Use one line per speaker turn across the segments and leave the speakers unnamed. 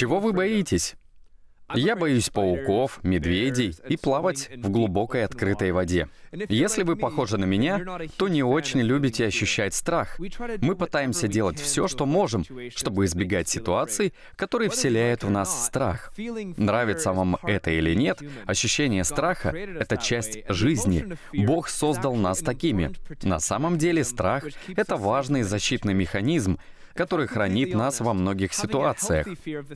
Чего вы боитесь? Я боюсь пауков, медведей и плавать в глубокой открытой воде. Если вы похожи на меня, то не очень любите ощущать страх. Мы пытаемся делать все, что можем, чтобы избегать ситуаций, которые вселяют в нас страх. Нравится вам это или нет, ощущение страха — это часть жизни. Бог создал нас такими. На самом деле страх — это важный защитный механизм, который хранит нас во многих ситуациях.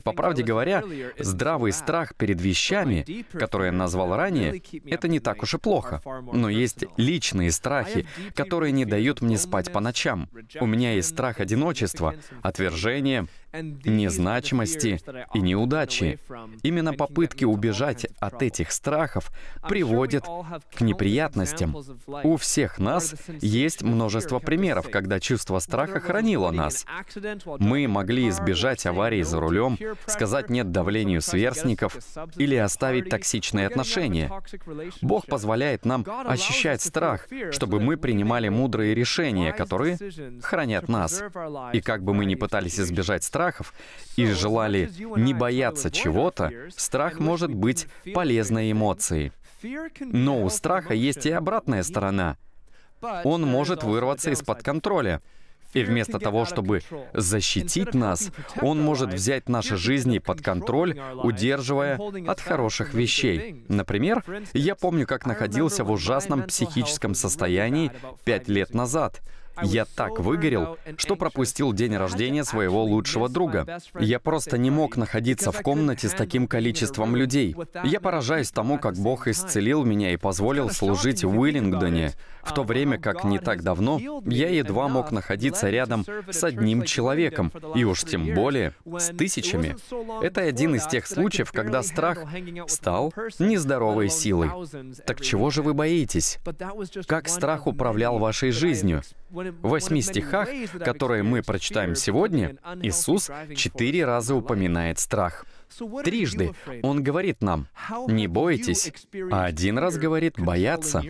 По правде говоря, здравый страх перед вещами, которые я назвал ранее, это не так уж и плохо. Но есть личные страхи, которые не дают мне спать по ночам. У меня есть страх одиночества, отвержения, незначимости и неудачи. Именно попытки убежать от этих страхов приводят к неприятностям. У всех нас есть множество примеров, когда чувство страха хранило нас. Мы могли избежать аварии за рулем, сказать «нет» давлению сверстников или оставить токсичные отношения. Бог позволяет нам ощущать страх, чтобы мы принимали мудрые решения, которые хранят нас. И как бы мы ни пытались избежать страха, страхов и желали не бояться чего-то, страх может быть полезной эмоцией. Но у страха есть и обратная сторона. Он может вырваться из-под контроля. И вместо того, чтобы защитить нас, он может взять наши жизни под контроль, удерживая от хороших вещей. Например, я помню, как находился в ужасном психическом состоянии пять лет назад. Я так выгорел, что пропустил день рождения своего лучшего друга. Я просто не мог находиться в комнате с таким количеством людей. Я поражаюсь тому, как Бог исцелил меня и позволил служить в Уиллингдоне, в то время как не так давно я едва мог находиться рядом с одним человеком, и уж тем более с тысячами. Это один из тех случаев, когда страх стал нездоровой силой. Так чего же вы боитесь? Как страх управлял вашей жизнью? В восьми стихах, которые мы прочитаем сегодня, Иисус четыре раза упоминает страх. Трижды Он говорит нам, не бойтесь, а один раз говорит бояться.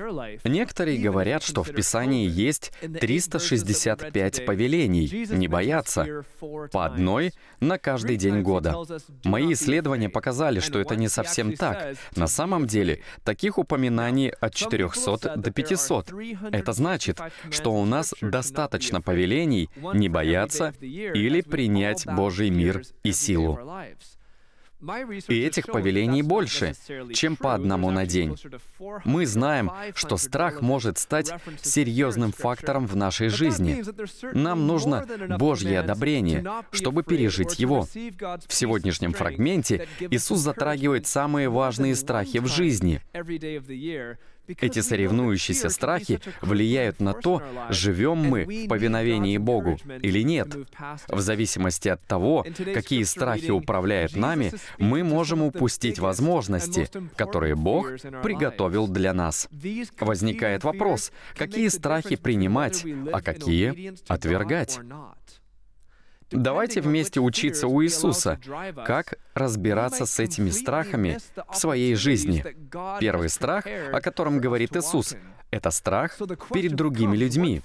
Некоторые говорят, что в Писании есть 365 повелений, не бояться, по одной на каждый день года. Мои исследования показали, что это не совсем так. На самом деле, таких упоминаний от 400 до 500. Это значит, что у нас достаточно повелений не бояться или принять Божий мир и силу.
И этих повелений больше, чем по одному на день. Мы знаем, что страх может стать
серьезным фактором в нашей жизни. Нам нужно Божье одобрение, чтобы пережить его. В сегодняшнем фрагменте Иисус затрагивает самые важные страхи в жизни. Эти соревнующиеся страхи влияют на то, живем мы в повиновении Богу или нет. В зависимости от того, какие страхи управляют нами, мы можем упустить возможности, которые Бог приготовил для нас. Возникает вопрос, какие страхи принимать, а какие отвергать. Давайте вместе учиться у Иисуса, как разбираться с этими страхами в своей жизни. Первый страх, о котором говорит Иисус, это страх перед другими людьми.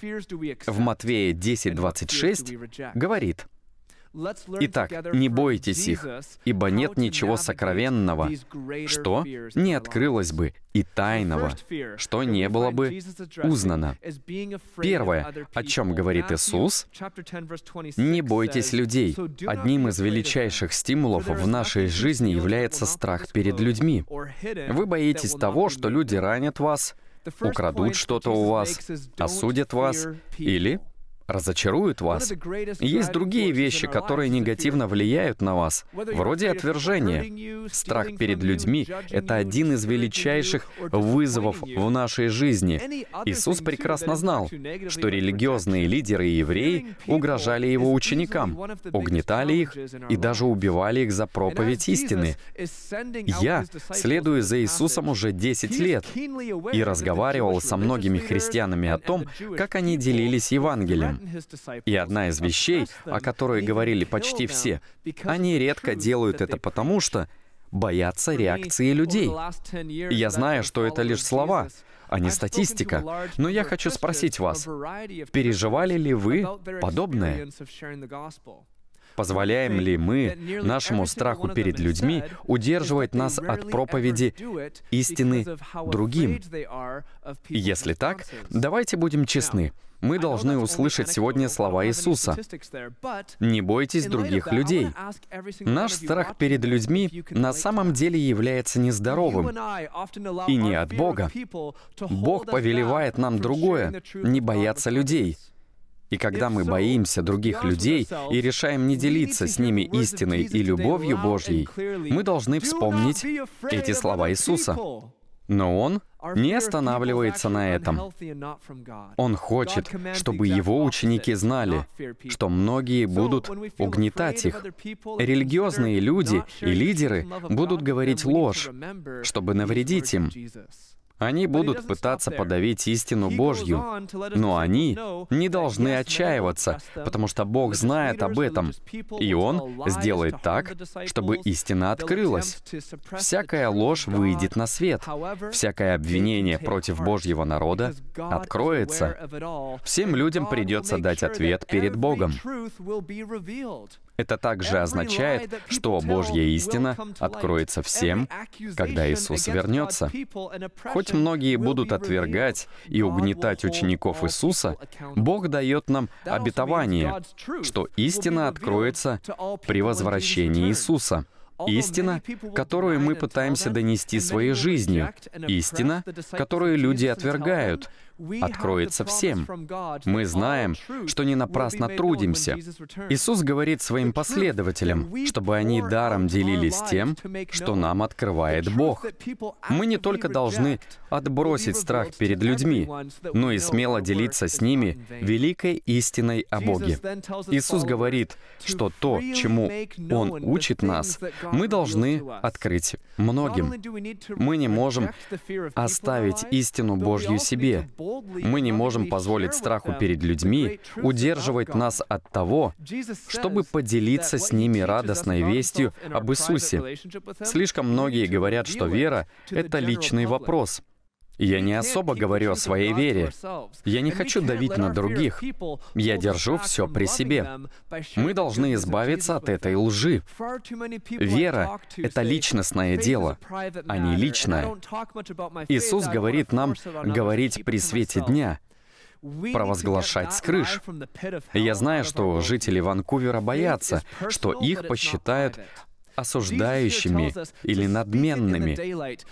В Матвея 10.26 говорит, Итак, не бойтесь их, ибо нет ничего сокровенного, что не открылось бы, и тайного, что не было бы узнано. Первое, о чем говорит Иисус,
не бойтесь людей. Одним из
величайших стимулов в нашей жизни является страх перед людьми. Вы боитесь того, что люди ранят вас, украдут что-то у вас, осудят вас или разочарует вас. Есть другие вещи, которые негативно влияют на вас, вроде отвержения. Страх перед людьми — это один из величайших вызовов в нашей жизни. Иисус прекрасно знал, что религиозные лидеры и евреи угрожали его ученикам, угнетали их и даже убивали их за проповедь истины. Я следую за Иисусом уже 10 лет и разговаривал со многими христианами о том, как они делились Евангелием. И одна из вещей, о которой говорили почти все, они редко делают это потому, что боятся реакции людей. Я знаю, что это лишь слова, а не статистика, но я хочу спросить вас, переживали ли вы подобное? Позволяем ли мы нашему страху перед людьми удерживать нас от проповеди истины другим? Если так, давайте будем честны. Мы должны услышать сегодня слова Иисуса.
«Не бойтесь других людей». Наш страх
перед людьми на самом деле является нездоровым и не от Бога. Бог повелевает нам другое — не бояться людей — и когда мы боимся других людей и решаем не делиться с ними истиной и любовью Божьей, мы должны вспомнить эти слова Иисуса. Но он не останавливается на этом. Он хочет, чтобы его ученики знали, что многие будут угнетать их. Религиозные люди и лидеры будут говорить ложь, чтобы навредить им. Они будут пытаться подавить истину Божью, но они не должны отчаиваться, потому что Бог знает об этом, и Он сделает так, чтобы истина открылась. Всякая ложь выйдет на свет, всякое обвинение против Божьего народа откроется. Всем людям придется дать ответ перед Богом. Это также означает, что Божья истина откроется всем, когда Иисус вернется. Хоть многие будут отвергать и угнетать учеников Иисуса, Бог дает нам обетование, что истина откроется при возвращении Иисуса. Истина, которую мы пытаемся донести своей жизнью. Истина, которую люди отвергают, откроется всем. Мы знаем, что не напрасно трудимся. Иисус говорит своим последователям, чтобы они даром делились тем, что нам открывает Бог. Мы не только должны отбросить страх перед людьми, но и смело делиться с ними великой истиной о Боге. Иисус говорит, что то, чему Он учит нас, мы должны открыть многим. Мы не можем оставить истину Божью себе, мы не можем позволить страху перед людьми удерживать нас от того, чтобы поделиться с ними радостной вестью об Иисусе. Слишком многие говорят, что вера — это личный вопрос. Я не особо говорю о своей вере. Я не хочу давить на других. Я держу все при себе. Мы должны избавиться от этой лжи. Вера — это личностное дело, а не личное. Иисус говорит нам говорить при свете дня,
провозглашать с крыш.
Я знаю, что жители Ванкувера боятся, что их посчитают осуждающими или надменными.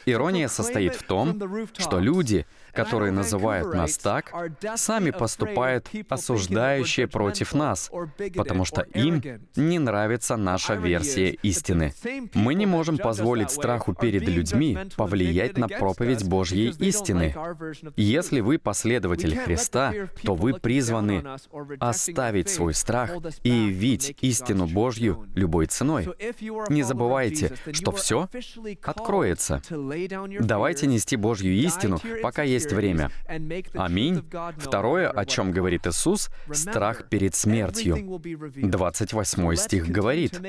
Ирония состоит в том, что люди которые называют нас так, сами поступают осуждающие против нас, потому что им не нравится наша версия истины. Мы не можем позволить страху перед людьми повлиять на проповедь Божьей истины. Если вы последователь Христа, то вы призваны оставить свой страх и явить истину Божью любой ценой. Не забывайте, что все откроется. Давайте нести Божью истину, пока есть есть время. Аминь. Второе, о чем говорит Иисус, страх перед смертью. 28 стих говорит,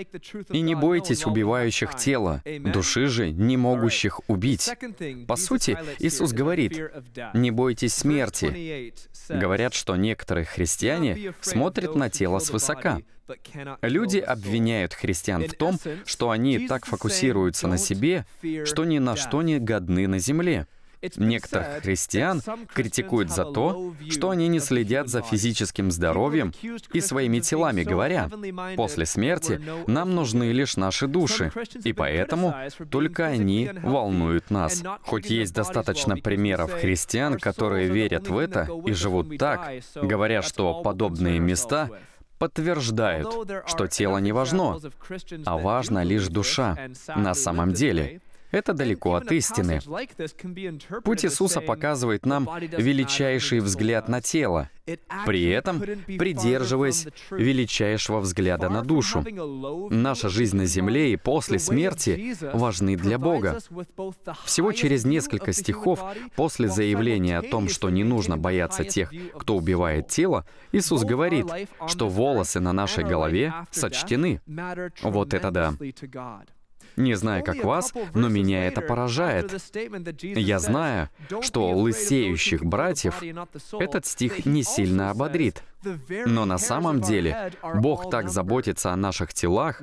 «И не бойтесь убивающих тела, души же не могущих убить». По сути, Иисус говорит, «Не бойтесь смерти». Говорят, что некоторые христиане смотрят на тело свысока, Люди обвиняют христиан в том, что они так фокусируются на себе, что ни на что не годны на земле. Некоторых христиан критикуют за то, что они не следят за физическим здоровьем и своими телами, говоря, «После смерти нам нужны лишь наши души, и поэтому только они волнуют нас». Хоть есть достаточно примеров христиан, которые верят в это и живут так, говоря, что подобные места подтверждают, что тело не важно, а важна лишь душа на самом деле — это далеко от истины.
Путь Иисуса показывает нам величайший взгляд на тело, при этом
придерживаясь величайшего взгляда на душу. Наша жизнь на земле и после смерти важны для Бога. Всего через несколько стихов после заявления о том, что не нужно бояться тех, кто убивает тело, Иисус говорит, что волосы на нашей голове сочтены. Вот это да. Не знаю, как вас, но меня это поражает. Я знаю, что лысеющих братьев этот стих не сильно ободрит. Но на самом деле Бог так заботится о наших телах,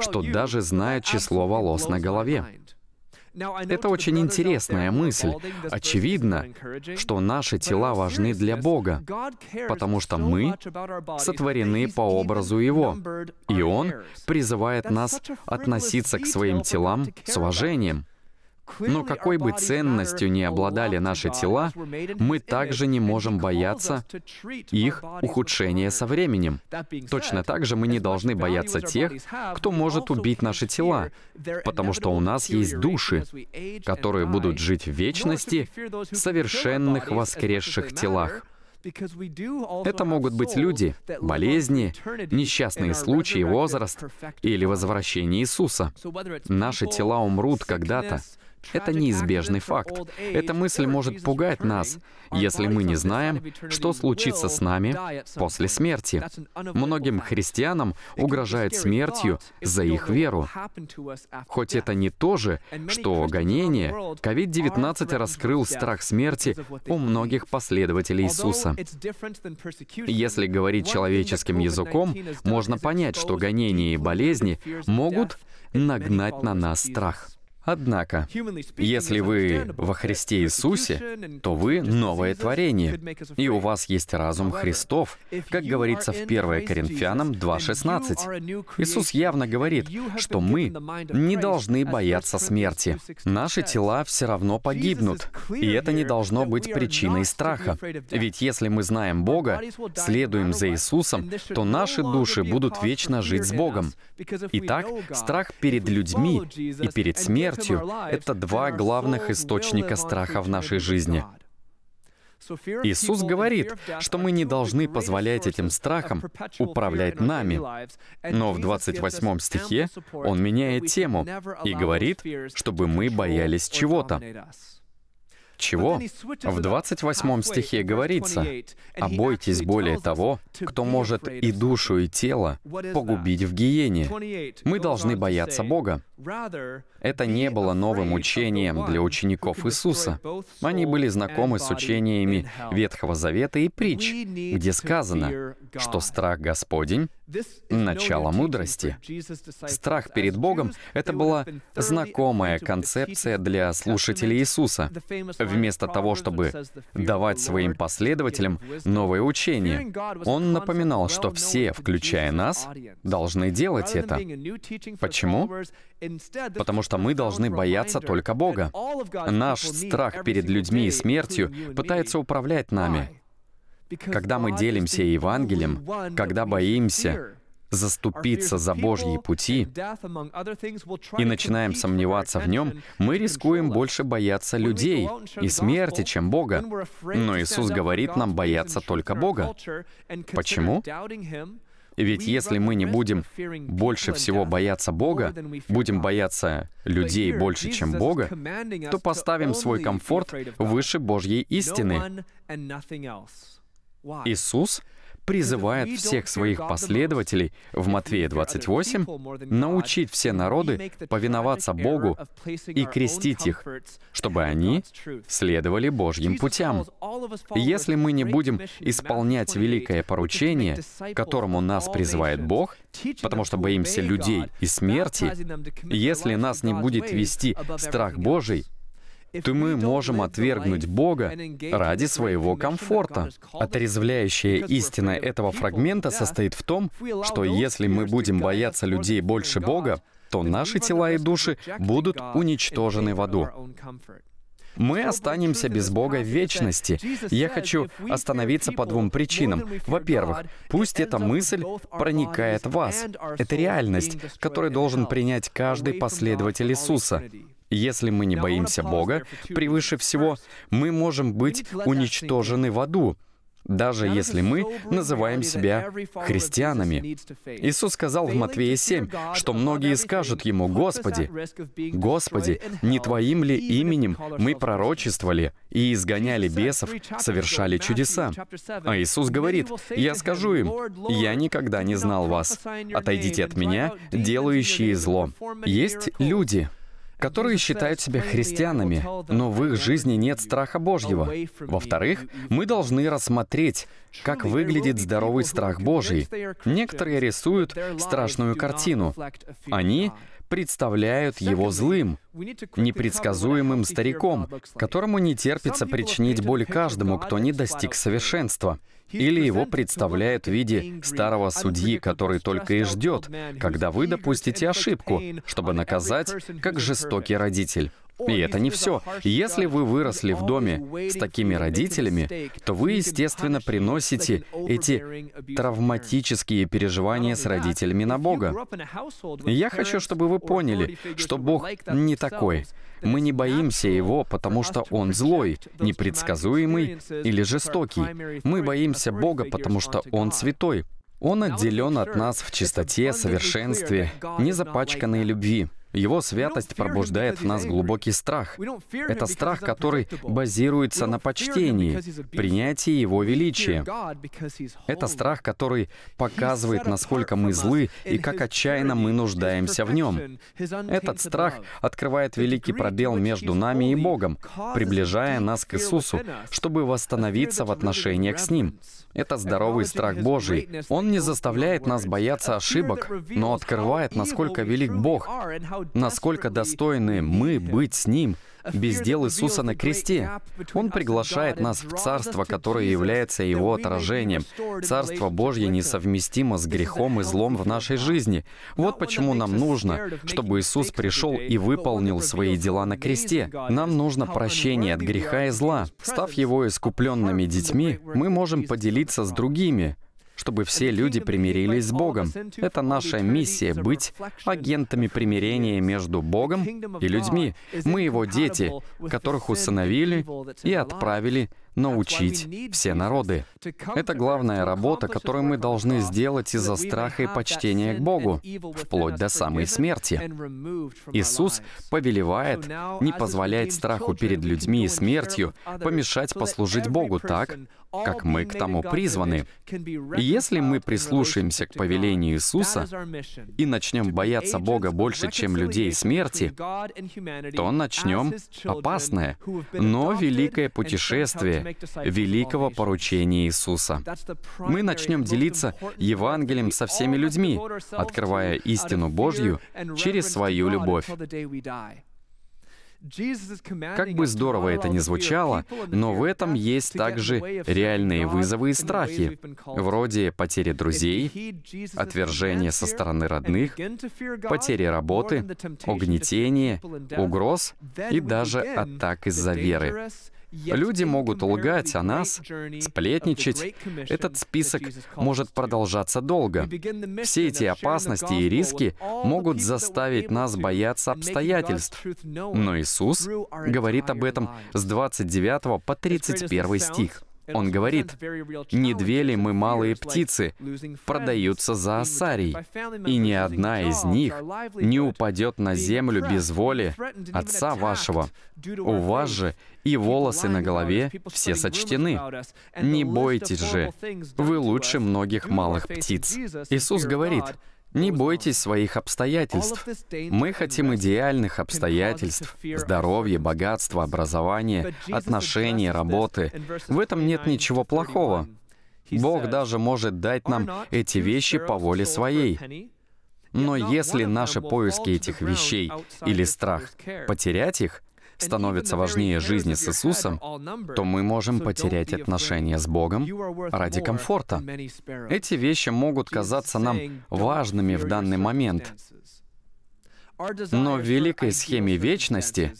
что даже знает число волос на голове. Это очень интересная мысль. Очевидно, что наши тела важны для Бога, потому что мы сотворены по образу Его, и Он призывает нас относиться к своим телам с уважением. Но какой бы ценностью ни обладали наши тела, мы также не можем бояться их ухудшения со временем. Точно так же мы не должны бояться тех, кто может убить наши тела, потому что у нас есть души, которые будут жить в вечности в совершенных воскресших телах.
Это могут быть люди, болезни, несчастные случаи, возраст
или возвращение Иисуса. Наши тела умрут когда-то, это неизбежный факт. Эта мысль может пугать нас, если мы не знаем, что случится с нами после смерти. Многим христианам угрожает смертью за их веру. Хоть это не то же, что гонение, COVID-19 раскрыл страх смерти у многих последователей Иисуса.
Если говорить человеческим языком, можно
понять, что гонения и болезни могут нагнать на нас страх. Однако, если вы во Христе Иисусе, то вы новое творение, и у вас есть разум Христов, как говорится в 1 Коринфянам 2.16. Иисус явно говорит, что мы не должны бояться смерти. Наши тела все равно погибнут, и это не должно быть причиной страха. Ведь если мы знаем Бога, следуем за Иисусом, то наши души будут вечно жить с Богом. Итак, страх перед людьми и перед смертью смертью — это два главных источника страха в нашей жизни.
Иисус говорит, что мы не должны позволять этим страхам управлять нами. Но в 28 стихе он меняет тему и говорит,
чтобы мы боялись чего-то. Чего? В 28 стихе говорится, «А бойтесь более того, кто может и душу, и тело погубить в гиене». Мы должны бояться Бога. Это не было новым учением для учеников Иисуса. Они были знакомы с учениями Ветхого Завета и притч, где сказано, что страх Господень — начало мудрости. Страх перед Богом — это была знакомая концепция для слушателей Иисуса. Вместо того, чтобы давать своим последователям новое учение, он напоминал, что все, включая нас, должны делать это. Почему?
Потому что мы должны бояться только Бога. Наш страх перед
людьми и смертью пытается управлять нами. Когда мы делимся Евангелием, когда боимся, заступиться за Божьи пути
и начинаем сомневаться в нем,
мы рискуем больше бояться людей и смерти, чем Бога. Но Иисус говорит нам бояться только Бога. Почему? Ведь если мы не будем больше всего бояться Бога, будем бояться людей больше, чем Бога, то поставим свой комфорт выше Божьей истины. Иисус призывает всех своих последователей в Матфея 28 научить все народы повиноваться Богу и крестить их, чтобы они следовали Божьим путям. Если мы не будем исполнять великое поручение, которому нас призывает Бог, потому что боимся людей и смерти, если нас не будет вести страх Божий, то мы можем отвергнуть Бога ради своего комфорта. Отрезвляющая истина этого фрагмента состоит в том, что если мы будем бояться людей больше Бога, то наши тела и души будут уничтожены в аду. Мы останемся без Бога в вечности. Я хочу остановиться по двум причинам. Во-первых, пусть эта мысль проникает в вас. Это реальность, которую должен принять каждый последователь Иисуса. Если мы не боимся Бога, превыше всего, мы можем быть уничтожены в аду, даже если мы называем себя христианами. Иисус сказал в Матвея 7, что многие скажут Ему, «Господи, Господи, не Твоим ли именем мы пророчествовали и изгоняли бесов, совершали чудеса?» А Иисус говорит, «Я скажу им, я никогда не знал вас. Отойдите от меня, делающие зло». Есть люди, которые считают себя христианами, но в их жизни нет страха Божьего. Во-вторых, мы должны рассмотреть, как выглядит здоровый страх Божий. Некоторые рисуют страшную картину. Они представляют его злым, непредсказуемым стариком, которому не терпится причинить боль каждому, кто не достиг совершенства. Или его представляют в виде старого судьи, который только и ждет, когда вы допустите ошибку, чтобы наказать, как жестокий родитель. И это не все. Если вы выросли в доме с такими родителями, то вы, естественно, приносите эти травматические переживания с родителями на Бога. Я хочу, чтобы вы поняли, что Бог не такой. Мы не боимся Его, потому что Он злой, непредсказуемый или жестокий. Мы боимся Бога, потому что Он святой. Он отделен от нас в чистоте, совершенстве, незапачканной любви. Его святость пробуждает в нас глубокий страх. Это страх, который базируется на почтении, принятии Его величия. Это страх, который показывает, насколько мы злы и как отчаянно мы нуждаемся в нем.
Этот страх
открывает великий пробел между нами и Богом, приближая нас к Иисусу, чтобы восстановиться в отношениях с Ним. Это здоровый страх Божий. Он не заставляет нас бояться ошибок, но открывает, насколько велик Бог насколько достойны мы быть с Ним без дел Иисуса на кресте. Он приглашает нас в царство, которое является Его отражением. Царство Божье несовместимо с грехом и злом в нашей жизни. Вот почему нам нужно, чтобы Иисус пришел и выполнил свои дела на кресте. Нам нужно прощение от греха и зла. Став Его искупленными детьми, мы можем поделиться с другими, чтобы все люди примирились с Богом. Это наша миссия — быть агентами примирения между Богом и людьми. Мы Его дети, которых усыновили и отправили научить все народы. Это главная работа, которую мы должны сделать из-за страха и почтения к Богу, вплоть до самой смерти. Иисус повелевает не позволяет страху перед людьми и смертью помешать послужить Богу так, как мы к тому призваны, если мы прислушаемся к повелению Иисуса и начнем бояться Бога больше, чем людей смерти, то начнем опасное, но великое путешествие великого поручения Иисуса. Мы начнем делиться Евангелием со всеми людьми, открывая истину Божью через свою любовь.
Как бы здорово это ни звучало, но в
этом есть также реальные вызовы и страхи, вроде потери друзей, отвержения со стороны родных, потери работы, угнетения, угроз и даже атак из-за веры. Люди могут лгать о нас, сплетничать. Этот список может продолжаться долго. Все эти опасности и риски могут заставить нас бояться обстоятельств. Но Иисус говорит об этом с 29 по 31 стих. Он говорит, «Не две ли мы малые птицы продаются за осарий, и ни одна из них не упадет на землю без воли отца вашего. У вас же и волосы на голове все сочтены. Не бойтесь же, вы лучше многих малых птиц». Иисус говорит, не бойтесь своих обстоятельств. Мы хотим идеальных обстоятельств, здоровья, богатства, образования, отношений, работы. В этом нет ничего плохого. Бог даже может дать нам эти вещи по воле своей. Но если наши поиски этих вещей или страх потерять их, становится важнее жизни с Иисусом, то мы можем потерять отношения с Богом ради комфорта. Эти вещи могут казаться нам важными в данный момент. Но в великой схеме вечности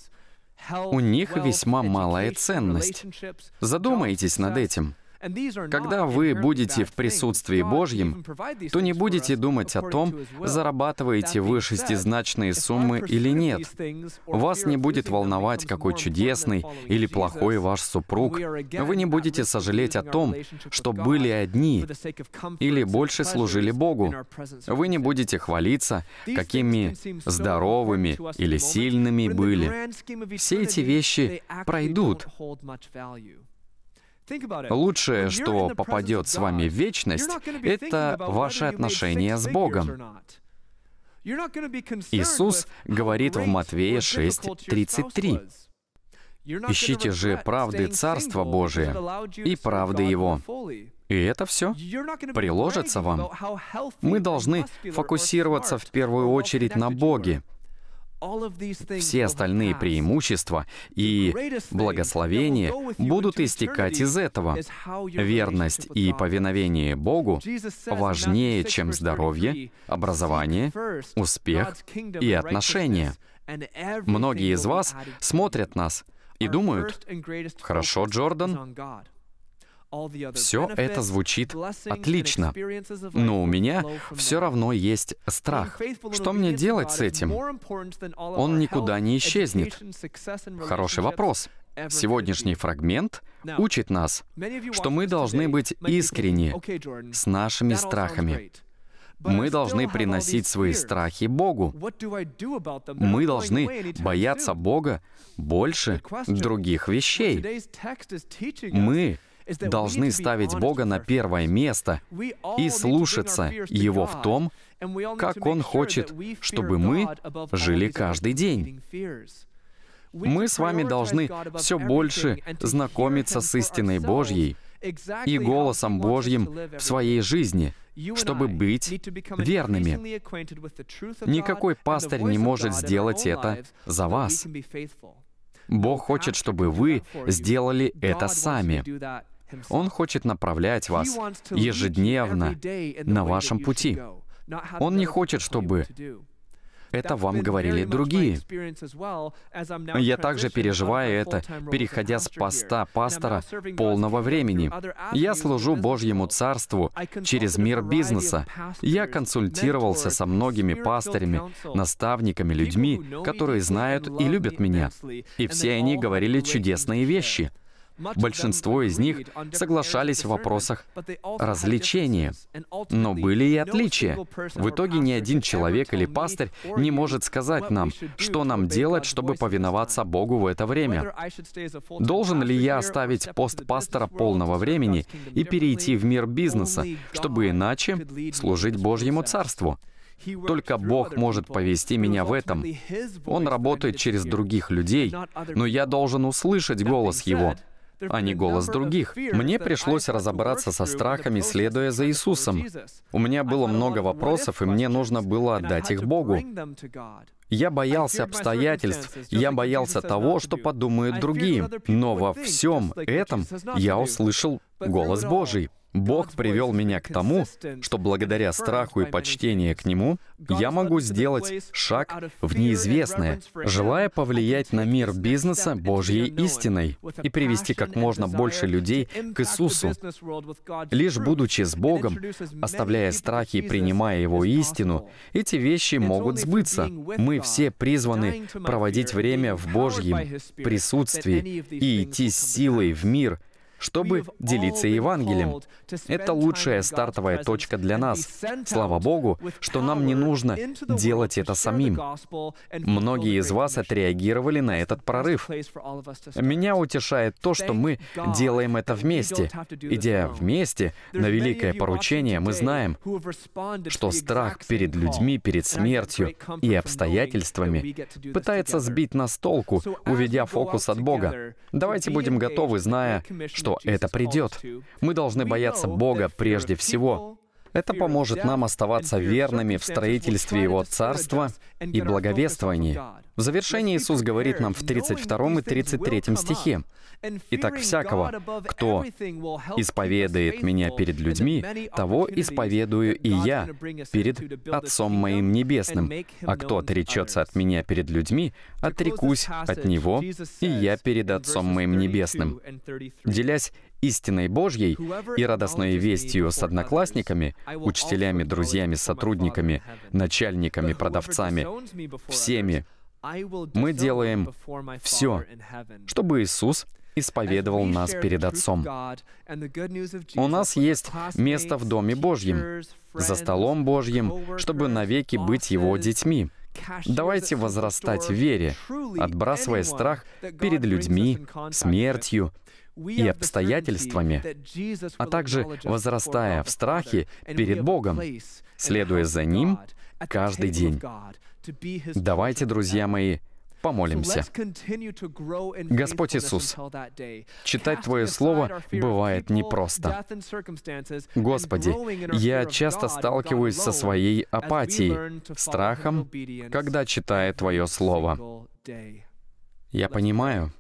у них весьма малая ценность. Задумайтесь над этим. Когда вы будете в присутствии Божьем, то не будете думать о том, зарабатываете вы шестизначные суммы или нет. Вас не будет волновать, какой чудесный или плохой ваш супруг. Вы не будете сожалеть о том, что были одни или больше служили Богу. Вы не будете хвалиться, какими здоровыми или сильными были. Все эти вещи пройдут.
Лучшее, что попадет с вами в вечность, это ваше отношение с Богом. Иисус
говорит в Матвея 6:33. Ищите же правды Царства Божия и правды Его. И это все приложится вам. Мы должны фокусироваться в первую очередь на Боге,
все остальные
преимущества и благословения будут истекать из этого. Верность и повиновение Богу важнее, чем здоровье, образование, успех и отношения. Многие из вас смотрят нас и думают, «Хорошо, Джордан, все это звучит отлично, но у меня все равно есть страх. Что мне делать с этим?
Он никуда не исчезнет. Хороший
вопрос. Сегодняшний фрагмент учит нас, что мы должны быть искренни с нашими страхами. Мы должны приносить свои страхи Богу.
Мы должны бояться
Бога больше других вещей. Мы должны ставить Бога на первое место и слушаться Его в том, как Он хочет, чтобы мы жили каждый день. Мы с вами должны все больше знакомиться с истиной Божьей и голосом Божьим в своей жизни — чтобы быть верными. Никакой пастырь не может сделать это за вас. Бог хочет, чтобы вы сделали это сами. Он хочет направлять вас ежедневно на вашем пути. Он не хочет, чтобы это вам говорили другие.
Я также переживаю это, переходя с
поста пастора полного времени. Я служу Божьему Царству через мир бизнеса. Я консультировался со многими пасторами, наставниками, людьми, которые знают и любят меня. И все они говорили чудесные вещи — Большинство из них соглашались в вопросах развлечения, но были и отличия. В итоге ни один человек или пастырь не может сказать нам, что нам делать, чтобы повиноваться Богу в это время. Должен ли я оставить пост пастора полного времени и перейти в мир бизнеса, чтобы иначе служить Божьему Царству? Только Бог может повести меня в этом. Он работает через других людей, но я должен услышать голос Его а не голос других. Мне пришлось разобраться со страхами, следуя за Иисусом. У меня было много вопросов, и мне нужно было отдать их Богу. Я боялся обстоятельств, я боялся того, что подумают другие, но во всем этом я услышал голос Божий. Бог привел меня к тому, что благодаря страху и почтению к Нему я могу сделать шаг в неизвестное, желая повлиять на мир бизнеса Божьей истиной и привести как можно больше людей к Иисусу. Лишь будучи с Богом, оставляя страхи и принимая Его истину, эти вещи могут сбыться. Мы все призваны проводить время в Божьем присутствии и идти с силой в мир — чтобы делиться Евангелием. Это лучшая стартовая точка для нас. Слава Богу, что нам не нужно делать это самим. Многие из вас отреагировали на этот прорыв. Меня утешает то, что мы делаем это вместе. Идя вместе на великое поручение, мы знаем,
что страх перед людьми, перед смертью и обстоятельствами пытается сбить нас толку, уведя фокус от Бога. Давайте будем готовы, зная, что это придет. Мы
должны бояться Бога прежде всего. Это поможет нам оставаться верными в строительстве Его Царства и благовествовании. В завершении Иисус говорит нам в 32 и 33 стихе, «Итак всякого, кто исповедает Меня перед людьми, того исповедую и Я перед Отцом Моим Небесным, а кто отречется от Меня перед людьми, отрекусь от Него и Я перед Отцом Моим Небесным». Делясь истиной Божьей и радостной вестью с одноклассниками, учителями, друзьями, сотрудниками, начальниками, продавцами, всеми, мы делаем все, чтобы Иисус исповедовал нас перед Отцом.
У нас есть место в Доме Божьем, за столом Божьим, чтобы
навеки быть Его детьми. Давайте возрастать в вере, отбрасывая страх перед людьми, смертью, и обстоятельствами, а также возрастая в страхе перед Богом, следуя за Ним каждый день. Давайте, друзья мои, помолимся.
Господь Иисус,
читать Твое Слово бывает непросто.
Господи, я часто сталкиваюсь со своей апатией, страхом, когда
читаю Твое Слово. Я понимаю,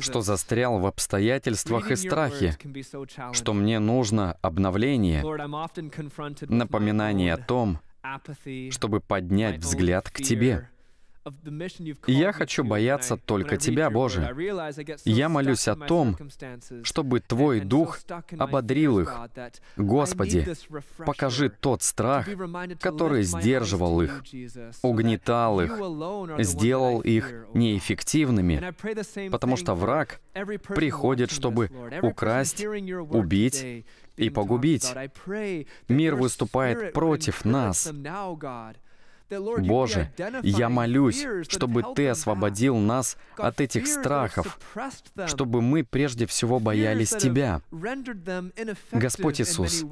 что застрял в обстоятельствах и страхе, что мне нужно обновление, напоминание о том, чтобы поднять взгляд к Тебе, я хочу бояться только Тебя, Боже. Я молюсь о том, чтобы Твой Дух ободрил их. Господи, покажи тот страх, который сдерживал их, угнетал их, сделал их неэффективными, потому что враг приходит, чтобы украсть, убить и погубить. Мир выступает против нас.
Боже, я молюсь, чтобы Ты освободил нас от этих страхов,
чтобы мы прежде всего боялись Тебя.
Господь Иисус,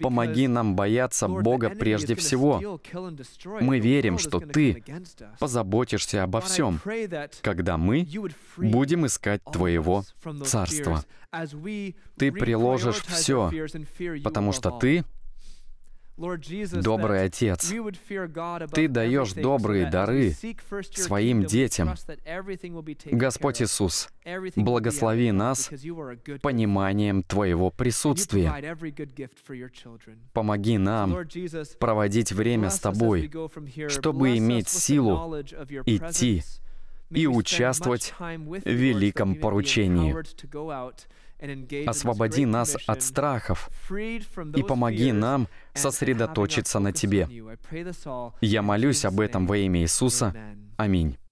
помоги нам бояться Бога прежде всего. Мы верим, что Ты
позаботишься обо всем, когда мы будем искать Твоего Царства. Ты приложишь все, потому что Ты
Добрый Отец, Ты даешь добрые дары своим детям. Господь Иисус, благослови нас
пониманием Твоего присутствия. Помоги нам проводить время с Тобой, чтобы иметь силу идти и участвовать в великом поручении.
Освободи нас от
страхов
и помоги нам
сосредоточиться на Тебе. Я молюсь об этом во имя Иисуса. Аминь.